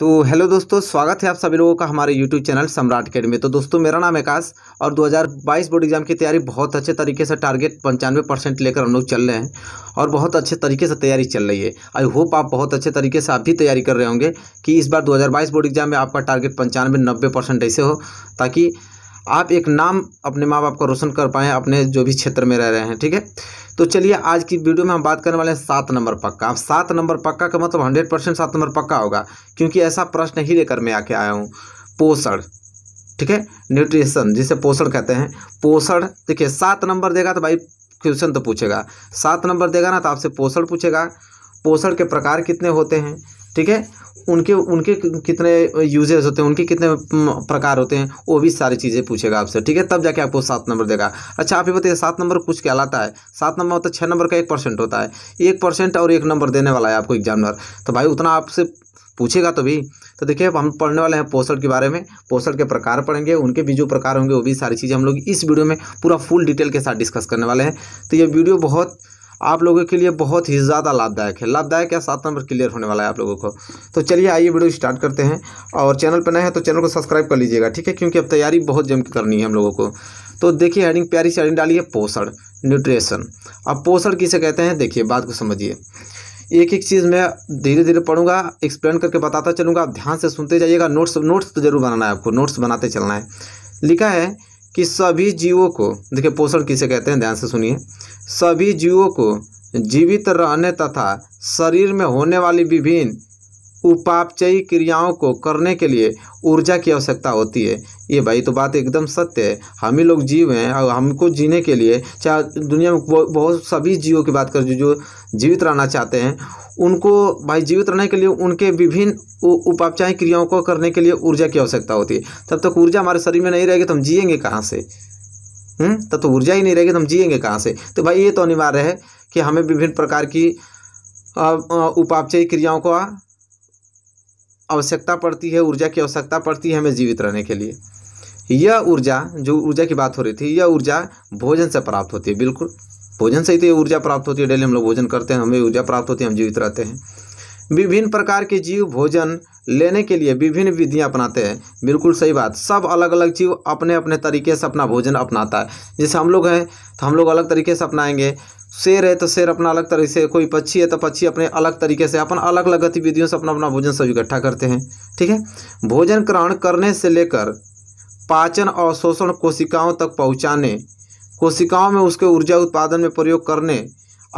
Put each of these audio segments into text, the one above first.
तो हेलो दोस्तों स्वागत है आप सभी लोगों का हमारे यूट्यूब चैनल सम्राट अकेडमी तो दोस्तों मेरा नाम आकाश और 2022 बोर्ड एग्जाम की तैयारी बहुत अच्छे तरीके से टारगेट पंचानवे परसेंट लेकर हम लोग चल रहे हैं और बहुत अच्छे तरीके से तैयारी चल रही है आई होप आप बहुत अच्छे तरीके से आप भी तैयारी कर रहे होंगे कि इस बार दो बोर्ड एग्जाम में आपका टारगेट पंचानवे नब्बे ऐसे हो ताकि आप एक नाम अपने माँ बाप का रोशन कर पाएँ अपने जो भी क्षेत्र में रह रहे हैं ठीक है तो चलिए आज की वीडियो में हम बात करने वाले हैं सात नंबर पक्का अब सात नंबर पक्का का मतलब हंड्रेड परसेंट सात नंबर पक्का होगा क्योंकि ऐसा प्रश्न ही लेकर मैं आके आया हूँ पोषण ठीक है न्यूट्रिशन जिसे पोषण कहते हैं पोषण देखिए सात नंबर देगा तो भाई क्वेश्चन तो पूछेगा सात नंबर देगा ना तो आपसे पोषण पूछेगा पोषण के प्रकार कितने होते हैं ठीक है उनके उनके कितने यूजर्स होते हैं उनके कितने प्रकार होते हैं वो भी सारी चीज़ें पूछेगा आपसे ठीक है तब जाके आपको सात नंबर देगा अच्छा आप ही बताइए सात नंबर कुछ कहलाता है सात नंबर होता है छः नंबर का एक परसेंट होता है एक परसेंट और एक नंबर देने वाला है आपको एग्जामिनर तो भाई उतना आपसे पूछेगा तो भी तो देखिए हम पढ़ने वाले हैं पोषण के बारे में पोषण के प्रकार पढ़ेंगे उनके भी जो प्रकार होंगे वो भी सारी चीज़ें हम लोग इस वीडियो में पूरा फुल डिटेल के साथ डिस्कस करने वाले हैं तो ये वीडियो बहुत आप लोगों के लिए बहुत ही ज़्यादा लाभदायक है लाभदायक या सात नंबर क्लियर होने वाला है आप लोगों को तो चलिए आइए वीडियो स्टार्ट करते हैं और चैनल पर नए हैं तो चैनल को सब्सक्राइब कर लीजिएगा ठीक है क्योंकि अब तैयारी बहुत जम करनी है हम लोगों को तो देखिए हेडिंग प्यारी से हेडिंग डाली है पोषण न्यूट्रिशन अब पोषण किसे कहते हैं देखिए बात को समझिए एक एक चीज़ मैं धीरे धीरे पढ़ूंगा एक्सप्लेन करके बताता चलूंगा आप ध्यान से सुनते जाइएगा नोट्स नोट्स तो जरूर बनाना है आपको नोट्स बनाते चलना है लिखा है कि सभी जीवों को देखिए पोषण किसे कहते हैं ध्यान से सुनिए सभी जीवों को जीवित रहने तथा शरीर में होने वाली विभिन्न उपापचयी क्रियाओं को करने के लिए ऊर्जा की आवश्यकता होती है ये भाई तो बात एकदम सत्य है हम ही लोग जीव हैं और हमको जीने के लिए चाहे दुनिया में बहुत सभी जीवों की बात कर जो जीवित रहना चाहते हैं उनको भाई जीवित रहने के लिए उनके विभिन्न उपापचयी क्रियाओं को करने के लिए ऊर्जा की आवश्यकता होती है तब तक ऊर्जा हमारे शरीर में नहीं रहेगी तो हम जियेंगे कहाँ से हम्म? तब तो ऊर्जा ही नहीं रहेगी तो हम जियेंगे कहाँ से तो भाई ये तो अनिवार्य है कि हमें विभिन्न प्रकार की उपापचयी क्रियाओं को आवश्यकता पड़ती है ऊर्जा की आवश्यकता पड़ती है हमें जीवित रहने के लिए यह ऊर्जा जो ऊर्जा की बात हो रही थी यह ऊर्जा भोजन से प्राप्त होती है बिल्कुल भोजन से ही तो ये ऊर्जा प्राप्त होती है डेली हम लोग भोजन करते हैं हमें ऊर्जा प्राप्त होती है हम जीवित रहते हैं विभिन्न प्रकार के जीव भोजन लेने के लिए विभिन्न विधियां अपनाते हैं बिल्कुल सही बात सब अलग अलग जीव अपने अपने तरीके से अपना भोजन अपनाता है जैसे हम लोग हैं तो हम लोग अलग तरीके से अपनाएंगे शेर है तो शेर अपना अलग तरीके से कोई पक्षी है तो पक्षी अपने अलग तरीके से अपन अलग अलग गतिविधियों से अपना अपना भोजन सब इकट्ठा करते हैं ठीक है भोजन ग्रहण करने से लेकर पाचन और शोषण कोशिकाओं तक पहुँचाने कोशिकाओं में उसके ऊर्जा उत्पादन में प्रयोग करने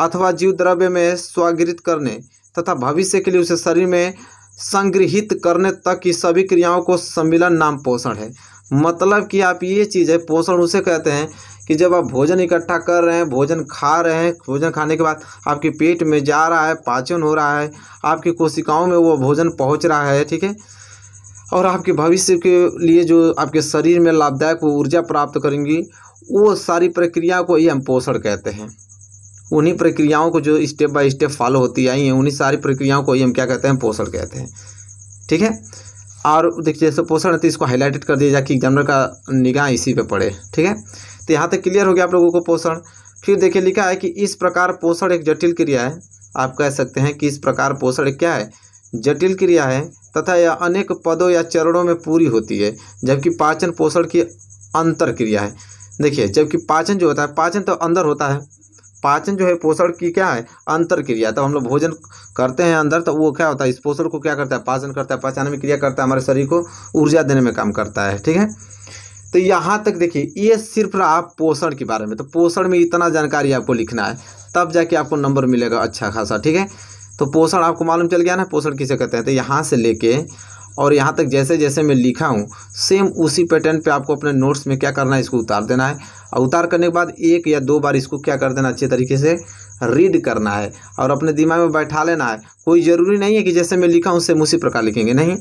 अथवा जीव द्रव्य में स्वागृत करने तथा भविष्य के लिए उसे शरीर में संग्रहित करने तक की सभी क्रियाओं को सम्मिलन नाम पोषण है मतलब कि आप ये चीज़ है पोषण उसे कहते हैं कि जब आप भोजन इकट्ठा कर रहे हैं भोजन खा रहे हैं भोजन खाने के बाद आपके पेट में जा रहा है पाचन हो रहा है आपकी कोशिकाओं में वो भोजन पहुंच रहा है ठीक है और आपके भविष्य के लिए जो आपके शरीर में लाभदायक ऊर्जा प्राप्त करेंगी वो सारी प्रक्रिया को ही हम पोषण कहते हैं उन्हीं प्रक्रियाओं को जो स्टेप बाय स्टेप फॉलो होती आई हैं उन्हीं सारी प्रक्रियाओं को ही हम क्या कहते हैं पोषण कहते हैं ठीक है और देखिए जैसे पोषण है तो इसको हाईलाइटेड कर दिया जाए कि एग्जामिनर का निगाह इसी पे पड़े ठीक है तो यहाँ तक क्लियर हो गया आप लोगों को पोषण फिर देखिए लिखा है कि इस प्रकार पोषण एक जटिल क्रिया है आप कह सकते हैं कि इस प्रकार पोषण क्या है जटिल क्रिया है तथा यह अनेक पदों या चरणों में पूरी होती है जबकि पाचन पोषण की अंतर क्रिया है देखिए जबकि पाचन जो होता है पाचन तो अंदर होता है पाचन जो है पोषण की क्या है अंतर क्रिया तो हम लोग भोजन करते हैं अंदर तो वो क्या होता है इस पोषण को क्या करता है पाचन करता है पाचन में क्रिया करता है हमारे शरीर को ऊर्जा देने में काम करता है ठीक है तो यहाँ तक देखिए ये सिर्फ आप पोषण के बारे में तो पोषण में इतना जानकारी आपको लिखना है तब जाके आपको नंबर मिलेगा अच्छा खासा ठीक है तो पोषण आपको मालूम चल गया ना पोषण किसे कहते हैं तो यहाँ से लेके और यहाँ तक जैसे जैसे मैं लिखा हूँ सेम उसी पैटर्न पे आपको अपने नोट्स में क्या करना है इसको उतार देना है और उतार करने के बाद एक या दो बार इसको क्या कर देना अच्छे तरीके से रीड करना है और अपने दिमाग में बैठा लेना है कोई ज़रूरी नहीं है कि जैसे मैं लिखा हूँ सेम उसी प्रकार लिखेंगे नहीं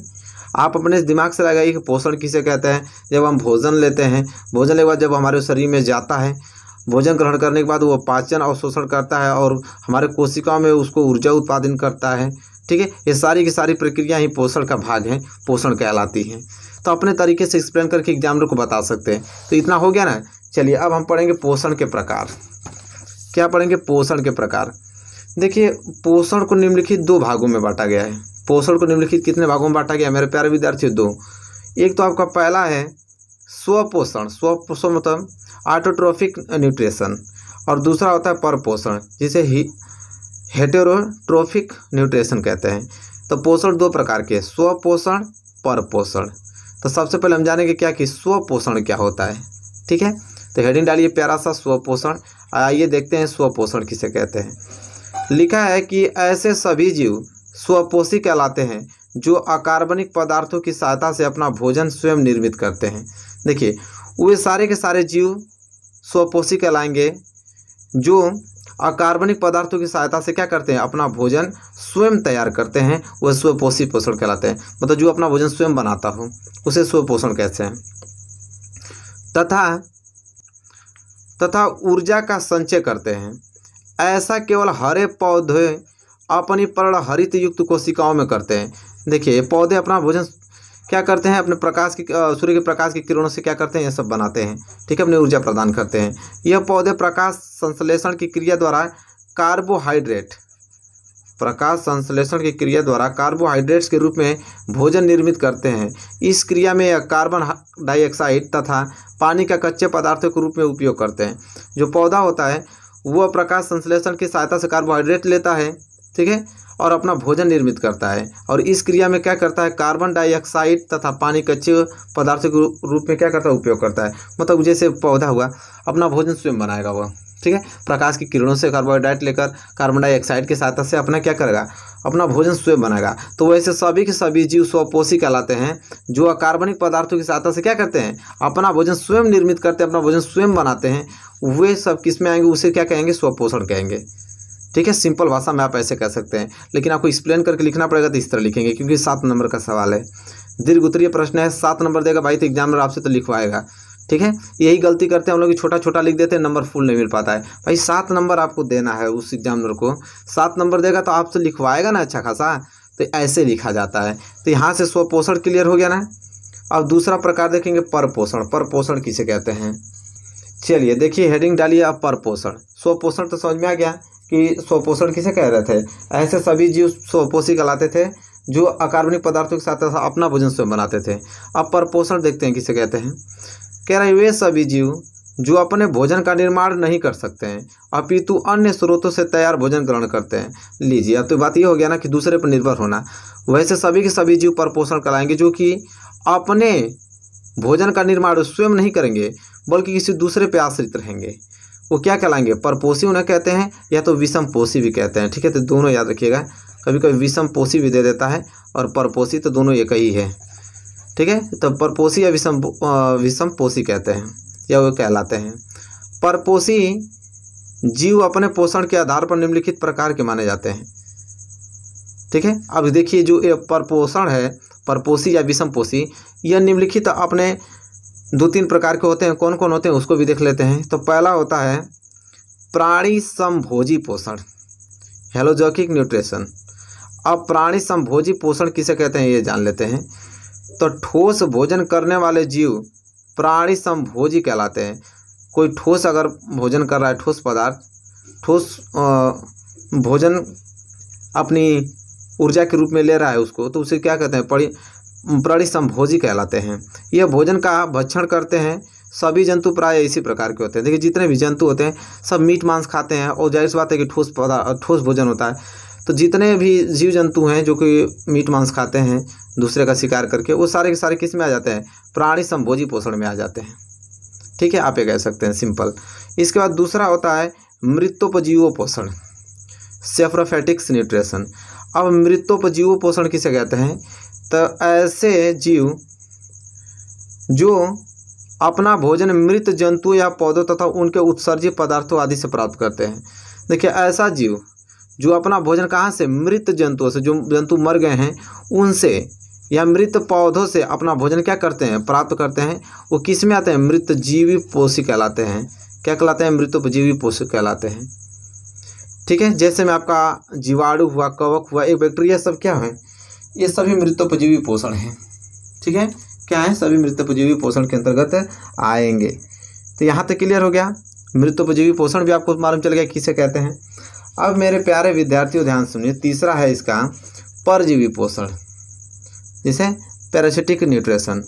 आप अपने दिमाग से लगाइए कि पोषण किसे कहते हैं जब हम भोजन लेते हैं भोजन लेने के बाद जब हमारे शरीर में जाता है भोजन ग्रहण करने के बाद वो पाचन और शोषण करता है और हमारे कोशिकाओं में उसको ऊर्जा उत्पादन करता है ठीक है ये सारी की सारी प्रक्रिया ही पोषण का भाग है पोषण कहलाती है तो अपने तरीके से एक्सप्लेन करके एग्जामिनर को बता सकते हैं तो इतना हो गया ना चलिए अब हम पढ़ेंगे पोषण के प्रकार क्या पढ़ेंगे पोषण के प्रकार देखिए पोषण को निम्नलिखित दो भागों में बांटा गया है पोषण को निम्नलिखित कितने भागों में बांटा गया है मेरे प्यारे विद्यार्थी दो एक तो आपका पहला है स्वपोषण स्वपोषण मतलब आटोट्रोफिक न्यूट्रिशन और दूसरा होता है परपोषण जिसे ही हेटेरोट्रॉफिक न्यूट्रिशन कहते हैं तो पोषण दो प्रकार के स्वपोषण परपोषण तो सबसे पहले हम जानेंगे क्या कि स्वपोषण क्या होता है ठीक है तो हेडिंग डालिए प्यारा सा स्वपोषण आइए देखते हैं स्वपोषण किसे कहते हैं लिखा है कि ऐसे सभी जीव स्वपोषी कहलाते हैं जो अकार्बनिक पदार्थों की सहायता से अपना भोजन स्वयं निर्मित करते हैं देखिए वे सारे के सारे जीव स्वपोषी कहलाएंगे जो अकार्बनिक पदार्थों की सहायता से क्या करते हैं अपना भोजन स्वयं तैयार करते हैं वह स्वपोषी पोषण कहलाते हैं मतलब जो अपना भोजन स्वयं बनाता हो उसे स्वपोषण कहते हैं तथा तथा ऊर्जा का संचय करते हैं ऐसा केवल हरे पौधे अपनी हरित युक्त कोशिकाओं में करते हैं देखिए पौधे अपना भोजन क्या करते हैं अपने प्रकाश की सूर्य के प्रकाश की किरणों से क्या करते हैं यह सब बनाते हैं ठीक है अपनी ऊर्जा प्रदान करते हैं यह पौधे प्रकाश संश्लेषण की क्रिया द्वारा कार्बोहाइड्रेट प्रकाश संश्लेषण की क्रिया द्वारा कार्बोहाइड्रेट्स के रूप में भोजन निर्मित करते हैं इस क्रिया में कार्बन डाइऑक्साइड तथा पानी का कच्चे पदार्थों के रूप में उपयोग करते हैं जो पौधा होता है वह प्रकाश संश्लेषण की सहायता से कार्बोहाइड्रेट लेता है ठीक है और अपना भोजन निर्मित करता है और इस क्रिया में क्या करता है कार्बन डाइऑक्साइड तथा पानी कच्चे पदार्थ के रूप में क्या करता है उपयोग करता है मतलब जैसे पौधा हुआ अपना भोजन स्वयं बनाएगा वह ठीक है प्रकाश की किरणों से कार्बोहाइड्रेट लेकर कार्बन डाइऑक्साइड की सहायता से अपना क्या करेगा अपना भोजन स्वयं बनाएगा तो वैसे सभी के सभी जीव स्वपोषी कहलाते हैं जो कार्बनिक पदार्थों की सहायता से क्या करते हैं अपना भोजन स्वयं निर्मित करते हैं अपना भोजन स्वयं बनाते हैं वे सब किस में आएंगे उसे क्या कहेंगे स्वपोषण कहेंगे ठीक है सिंपल भाषा में आप ऐसे कह सकते हैं लेकिन आपको एक्सप्लेन करके लिखना पड़ेगा तो इस तरह लिखेंगे क्योंकि सात नंबर का सवाल है दीर्घ उत्तरीय प्रश्न है सात नंबर देगा भाई तो एग्जाम आपसे तो लिखवाएगा ठीक है यही गलती करते हैं हम लोग छोटा छोटा लिख देते हैं नंबर फुल नहीं मिल पाता है भाई सात नंबर आपको देना है उस एग्जामिनर को सात नंबर देगा तो आपसे लिखवाएगा ना अच्छा खासा तो ऐसे लिखा जाता है तो यहाँ से स्वपोषण क्लियर हो गया ना अब दूसरा प्रकार देखेंगे पर पोषण किसे कहते हैं चलिए देखिए हेडिंग डालिए अब पर पोषण स्वपोषण तो समझ में आ गया कि स्वपोषण किसे कह रहे थे ऐसे सभी जीव स्वपोषी कहलाते थे जो अकार्बनिक पदार्थों के साथ अपना भोजन स्वयं बनाते थे अब परपोषण देखते हैं किसे कहते हैं कह रहे हैं वे सभी जीव जो अपने भोजन का निर्माण नहीं कर सकते हैं अपितु अन्य स्रोतों से तैयार भोजन ग्रहण करते हैं लीजिए अब तो बात यह हो गया ना कि दूसरे पर निर्भर होना वैसे सभी के सभी जीव परपोषण कराएंगे जो कि अपने भोजन का निर्माण स्वयं नहीं करेंगे बल्कि किसी दूसरे पर आश्रित रहेंगे वो क्या कहलाएंगे परपोषी उन्हें कहते हैं या तो विषम पोषी भी कहते हैं ठीक है तो दोनों याद रखिएगा कभी कभी विषम पोषी भी दे देता है और परपोषी तो दोनों एक ही है ठीक है तो परपोषी या विषम विषम पोषी कहते हैं या वो कहलाते हैं परपोषी जीव अपने पोषण के आधार पर निम्नलिखित प्रकार के माने जाते हैं ठीक है अब देखिए जो ये परपोषण है परपोषी या विषम पोषी यह निम्नलिखित अपने दो तीन प्रकार के होते हैं कौन कौन होते हैं उसको भी देख लेते हैं तो पहला होता है प्राणी समभोजी पोषण हेलोजॉकिक न्यूट्रिशन अब प्राणी समभोजी पोषण किसे कहते हैं ये जान लेते हैं तो ठोस भोजन करने वाले जीव प्राणी समभोजी कहलाते हैं कोई ठोस अगर भोजन कर रहा है ठोस पदार्थ ठोस भोजन अपनी ऊर्जा के रूप में ले रहा है उसको तो उसे क्या कहते हैं पड़ी प्राणी संभोजी कहलाते हैं यह भोजन का भक्षण करते हैं सभी जंतु प्राय इसी प्रकार के होते हैं देखिए जितने भी जंतु होते हैं सब मीट मांस खाते हैं और जाहिर बात है कि ठोस पदार्थ ठोस भोजन होता है तो जितने भी जीव जंतु हैं जो कि मीट मांस खाते हैं दूसरे का शिकार करके वो सारे के सारे किस में आ जाते हैं प्राणी संभोजी पोषण में आ जाते हैं ठीक है आप ये कह सकते हैं सिंपल इसके बाद दूसरा होता है मृत्योपजीवो पोषण सेफ्रोफेटिक्स न्यूट्रेशन अब मृत्योपजीवो पोषण किसे कहते हैं तो ऐसे जीव जो अपना भोजन मृत जंतु या पौधों तथा उनके उत्सर्जी पदार्थों आदि से प्राप्त करते हैं देखिए ऐसा जीव जो अपना भोजन कहाँ से मृत जंतुओं से जो जंतु मर गए हैं उनसे या मृत पौधों से अपना भोजन क्या करते हैं प्राप्त करते हैं वो किस में आते हैं मृत जीवी पोषी कहलाते हैं क्या कहलाते हैं मृत जीवी पोषी कहलाते हैं ठीक है जैसे में आपका जीवाणु हुआ कवक हुआ एक बैक्टीरिया सब क्या है ये सभी मृतोपजीवी पोषण हैं ठीक है क्या है सभी मृतोपजीवी पोषण के अंतर्गत आएंगे तो यहाँ तक क्लियर हो गया मृतोपजीवी पोषण भी आपको मालूम चल गया किसे कहते हैं अब मेरे प्यारे विद्यार्थियों ध्यान सुनिए तीसरा है इसका परजीवी पोषण जिसे पैरासिटिक न्यूट्रिशन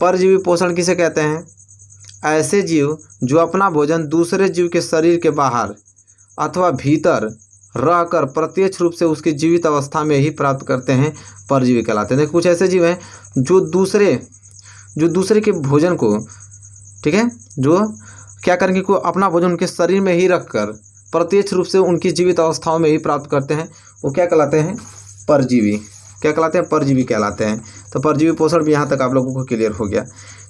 परजीवी पोषण किसे कहते हैं ऐसे जीव जो अपना भोजन दूसरे जीव के शरीर के बाहर अथवा भीतर रहकर प्रत्यक्ष रूप से उसकी जीवित अवस्था में ही प्राप्त करते हैं परजीवी कहलाते हैं कुछ ऐसे जीव हैं जो दूसरे जो दूसरे के भोजन को ठीक है जो क्या करेंगे को अपना भोजन उनके शरीर में ही रखकर प्रत्यक्ष रूप से उनकी जीवित अवस्थाओं में ही प्राप्त करते हैं वो क्या कहलाते हैं परजीवी क्या कहलाते हैं परजीवी कहलाते हैं तो परजीवी पोषण भी यहाँ तक आप लोगों को क्लियर हो गया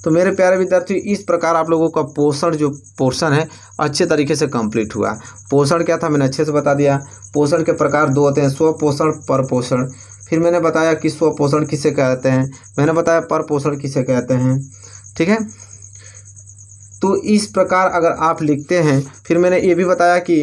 तो मेरे प्यारे विद्यार्थी इस प्रकार आप लोगों का पोषण जो पोर्शन है अच्छे तरीके से कंप्लीट हुआ पोषण क्या था मैंने अच्छे से बता दिया पोषण के प्रकार दो होते हैं स्वपोषण पर पोषण फिर मैंने बताया कि स्वपोषण किसे कहते हैं मैंने बताया पर पोषण किसे कहते हैं ठीक है तो इस प्रकार अगर आप लिखते हैं फिर मैंने ये भी बताया कि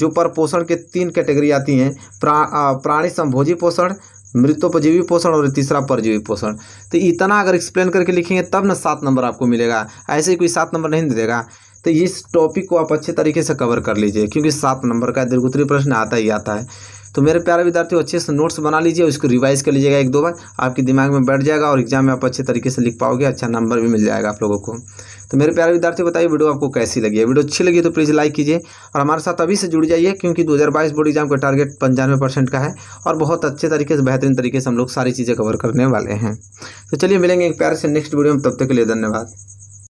जो पर पोषण के तीन कैटेगरी आती हैं प्रा, प्राणी संभोजी पोषण जीवी पोषण और तीसरा परजीवी पोषण तो इतना अगर एक्सप्लेन करके लिखेंगे तब ना सात नंबर आपको मिलेगा ऐसे ही कोई सात नंबर नहीं देगा तो इस टॉपिक को आप अच्छे तरीके से कवर कर लीजिए क्योंकि सात नंबर का दीर्घोत्तरी प्रश्न आता ही आता है तो मेरे प्यारे विद्यार्थियों अच्छे से नोट्स बना लीजिए उसको रिवाइज कर लीजिएगा एक दो बार आपके दिमाग में बैठ जाएगा और एग्जाम में आप अच्छे तरीके से लिख पाओगे अच्छा नंबर भी मिल जाएगा आप लोगों को तो मेरे प्यारे विद्यार्थी बताइए वीडियो आपको कैसी लगी है वीडियो अच्छी लगी तो प्लीज़ लाइक कीजिए और हमारे साथ अभी से जुड़ जाइए क्योंकि दो बोर्ड एग्जाम का टारगेट पंचानवे परसेंट का है और बहुत अच्छे तरीके से बेहतरीन तरीके से हम लोग सारी चीज़ें कवर करने वाले हैं तो चलिए मिलेंगे एक प्यार से नेक्स्ट वीडियो में तब तक के लिए धन्यवाद